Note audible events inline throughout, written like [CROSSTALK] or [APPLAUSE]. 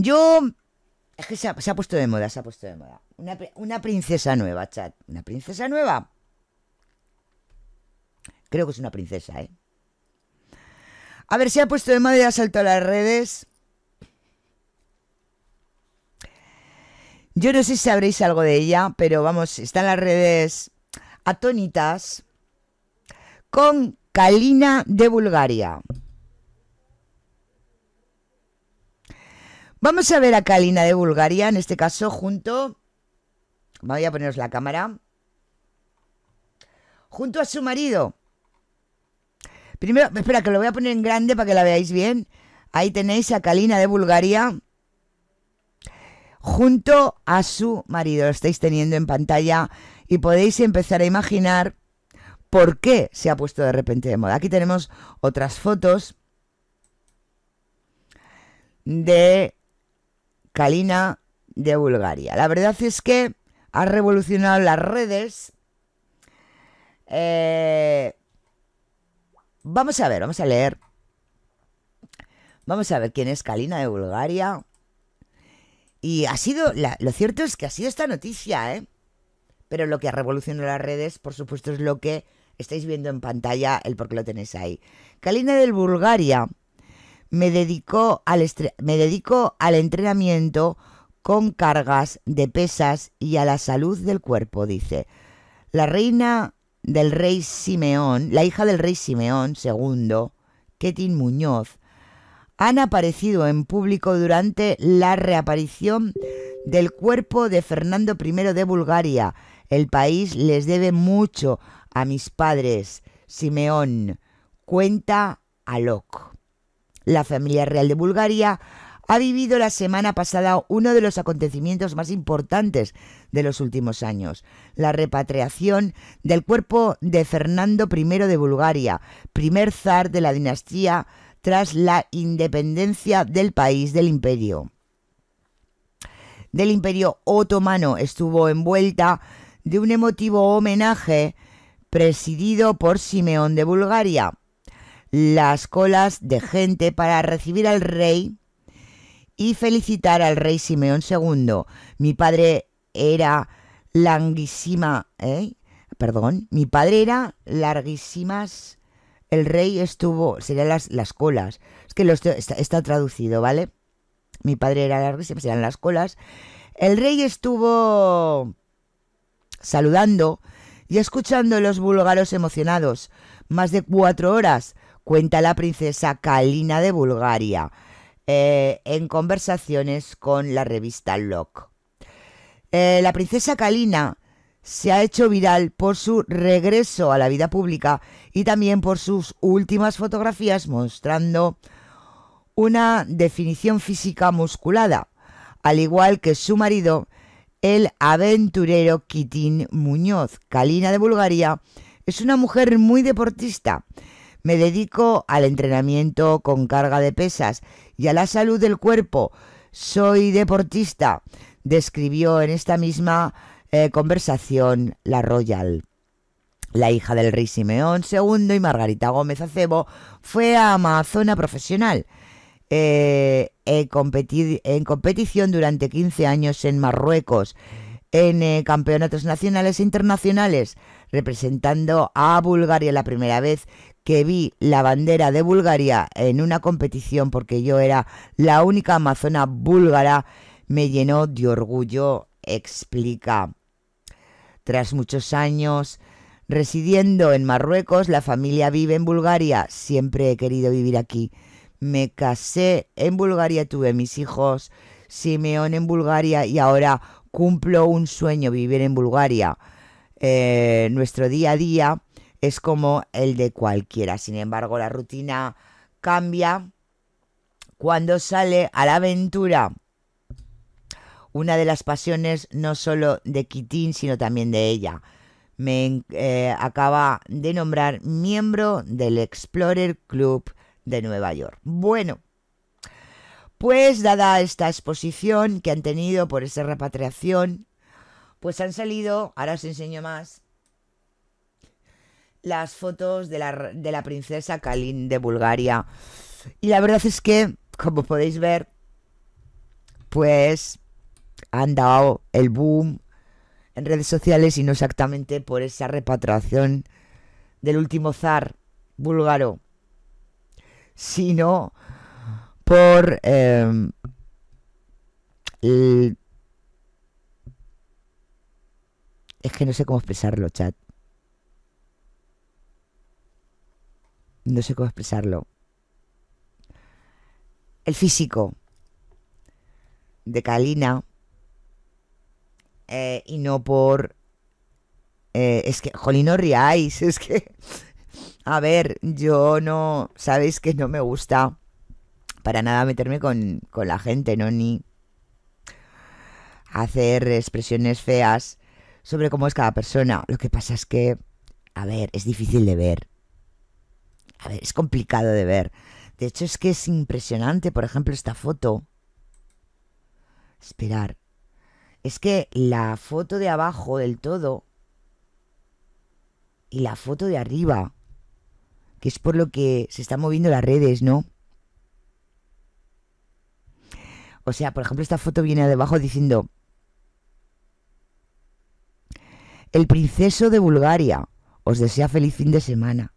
Yo... Es que se ha, puesto de moda, se ha puesto de moda. Una, princesa nueva, chat. ¿Una princesa nueva? Creo que es una princesa, ¿eh? A ver, se ha puesto de moda y ha saltado a las redes. Yo no sé si sabréis algo de ella, pero vamos, están las redes atónitas con Kalina de Bulgaria. Vamos a ver a Kalina de Bulgaria, en este caso, junto... Voy a poneros la cámara. Junto a su marido. Primero, espera, que lo voy a poner en grande para que la veáis bien. Ahí tenéis a Kalina de Bulgaria. Junto a su marido. Lo estáis teniendo en pantalla y podéis empezar a imaginar por qué se ha puesto de repente de moda. Aquí tenemos otras fotos de Kalina de Bulgaria. La verdad es que ha revolucionado las redes. Eh, vamos a ver, vamos a leer. Vamos a ver quién es Kalina de Bulgaria. Y ha sido, lo cierto es que ha sido esta noticia, ¿eh? Pero lo que ha revolucionado las redes, por supuesto, es lo que estáis viendo en pantalla, el por qué lo tenéis ahí. Kalina del Bulgaria me, dedicó al dedico al entrenamiento con cargas de pesas y a la salud del cuerpo, dice. La reina del rey Simeón, la hija del rey Simeón II, Ketin Muñoz, han aparecido en público durante la reaparición del cuerpo de Fernando I de Bulgaria. El país les debe mucho a mis padres. Simeón cuenta a la familia real de Bulgaria ha vivido la semana pasada uno de los acontecimientos más importantes de los últimos años, la repatriación del cuerpo de Fernando I de Bulgaria, primer zar de la dinastía tras la independencia del país del imperio. Del imperio otomano estuvo envuelta de un emotivo homenaje presidido por Simeón de Bulgaria, las colas de gente para recibir al rey y felicitar al rey Simeón II. Mi padre era languísima, ¿eh? perdón, mi padre era larguísimas. El rey estuvo, serían las, las colas. Es que lo está, traducido, ¿vale? Mi padre era larguísima serían las colas. El rey estuvo saludando y escuchando a los búlgaros emocionados más de cuatro horas cuenta la princesa Kalina de Bulgaria eh, en conversaciones con la revista Locke. Eh, la princesa Kalina se ha hecho viral por su regreso a la vida pública y también por sus últimas fotografías mostrando una definición física musculada, al igual que su marido, el aventurero Kitín Muñoz. Kalina de Bulgaria es una mujer muy deportista me dedico al entrenamiento con carga de pesas y a la salud del cuerpo. Soy deportista, describió en esta misma eh, conversación la Royal. La hija del rey Simeón II y Margarita Gómez Acebo fue a amazona profesional. Eh, en competición durante 15 años en Marruecos, en eh, campeonatos nacionales e internacionales, representando a Bulgaria la primera vez que vi la bandera de Bulgaria en una competición porque yo era la única amazona búlgara, me llenó de orgullo, explica. Tras muchos años residiendo en Marruecos, la familia vive en Bulgaria, siempre he querido vivir aquí. Me casé en Bulgaria, tuve mis hijos, Simeón en Bulgaria y ahora cumplo un sueño, vivir en Bulgaria. Eh, nuestro día a día es como el de cualquiera. Sin embargo, la rutina cambia cuando sale a la aventura. Una de las pasiones no solo de kitin sino también de ella. Me eh, acaba de nombrar miembro del Explorer Club de Nueva York. Bueno, pues dada esta exposición que han tenido por esa repatriación, pues han salido, ahora os enseño más, las fotos de la, de la princesa Kalin de Bulgaria. Y la verdad es que, como podéis ver, pues han dado el boom en redes sociales y no exactamente por esa repatriación del último zar búlgaro, sino por em, Es que no sé cómo expresarlo, chat. no sé cómo expresarlo, el físico de Kalina eh, y no por... Eh, es que, jolín, no riáis, [LAUGHS] es que... A ver, yo no... Sabéis que no me gusta para nada meterme con la gente, ¿no? Ni hacer expresiones feas sobre cómo es cada persona. Lo que pasa es que, a ver, es difícil de ver a ver, es complicado de ver. De hecho, es que es impresionante, por ejemplo, esta foto. Esperar. Es que la foto de abajo del todo y la foto de arriba, que es por lo que se están moviendo las redes, ¿no? O sea, por ejemplo, esta foto viene de abajo diciendo El princeso de Bulgaria os desea feliz fin de semana.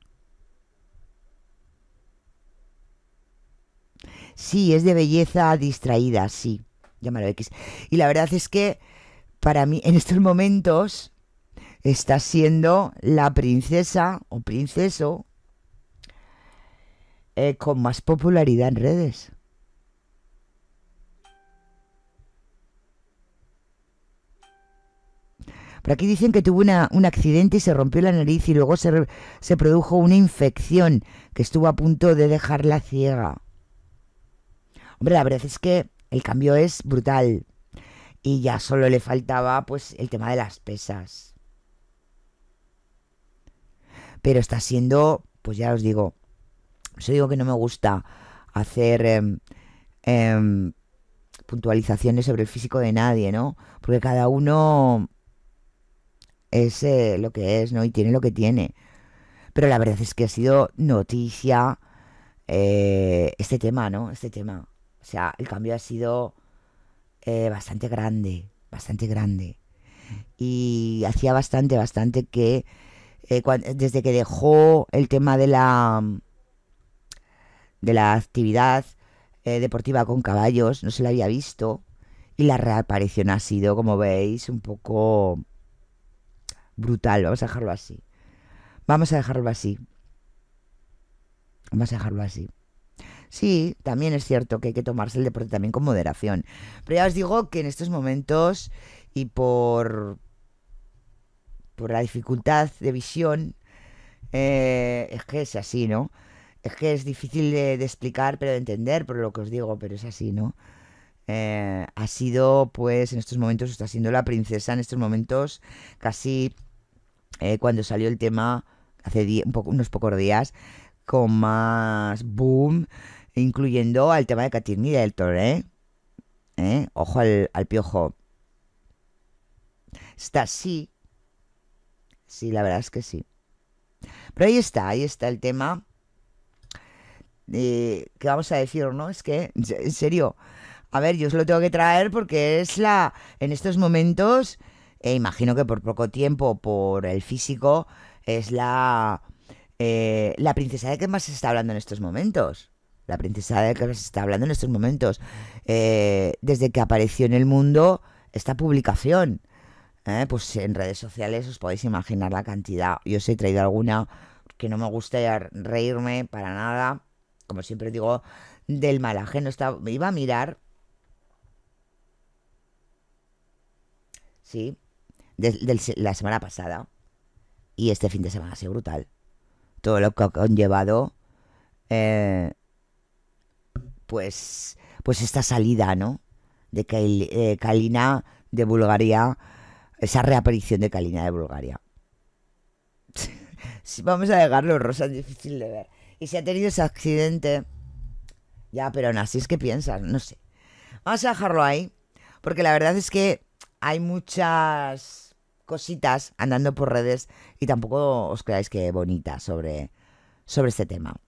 Sí, es de belleza distraída, sí. Llámalo X. Y la verdad es que para mí, en estos momentos, está siendo la princesa o princeso eh, con más popularidad en redes. Por aquí dicen que tuvo un accidente y se rompió la nariz y luego se, se produjo una infección que estuvo a punto de dejarla ciega. Hombre, la verdad es que el cambio es brutal. Y ya solo le faltaba pues el tema de las pesas. Pero está siendo, pues ya os digo, os digo que no me gusta hacer em, em, puntualizaciones sobre el físico de nadie, ¿no? Porque cada uno es eh, lo que es, ¿no? Y tiene lo que tiene. Pero la verdad es que ha sido noticia eh, este tema, ¿no? Este tema. O sea, el cambio ha sido eh, bastante grande, bastante grande. Y hacía bastante, bastante que eh, desde que dejó el tema de la de la actividad eh, deportiva con caballos, no se la había visto. Y la reaparición ha sido, como veis, un poco brutal. Vamos a dejarlo así. Vamos a dejarlo así. Vamos a dejarlo así. Sí, también es cierto que hay que tomarse el deporte también con moderación. Pero ya os digo que en estos momentos y por, por la dificultad de visión, eh, es que es así, ¿no? Es que es difícil de, explicar, pero de entender por lo que os digo, pero es así, ¿no? Eh, ha sido, pues, en estos momentos, está siendo la princesa, en estos momentos, casi eh, cuando salió el tema, hace unos pocos días, con más boom incluyendo al tema de Katirni Deltor, ¿eh? ¿eh? Ojo al, piojo. Está sí. Sí, la verdad es que sí. Pero ahí está, ahí está el tema. Eh, ¿Qué vamos a decir, no? Es que, en serio, a ver, yo os lo tengo que traer porque es la, en estos momentos, ...e imagino que por poco tiempo, por el físico, es la, eh, la princesa de que más se está hablando en estos momentos la princesa de la que se está hablando en estos momentos, eh, desde que apareció en el mundo esta publicación. ¿eh? pues en redes sociales os podéis imaginar la cantidad. Yo os he traído alguna que no me gusta reírme para nada, como siempre digo, del mal No estaba, me iba a mirar. Sí, de, la semana pasada y este fin de semana ha sido brutal. Todo lo que han llevado... eh, pues, pues esta salida, ¿no? De que eh, Kalina de Bulgaria, esa reaparición de Kalina de Bulgaria. [LAUGHS] vamos a dejarlo, Rosa, es difícil de ver. Y si ha tenido ese accidente, ya, pero no, así es que piensas no sé. Vamos a dejarlo ahí, porque la verdad es que hay muchas cositas andando por redes y tampoco os creáis que bonita sobre, sobre este tema.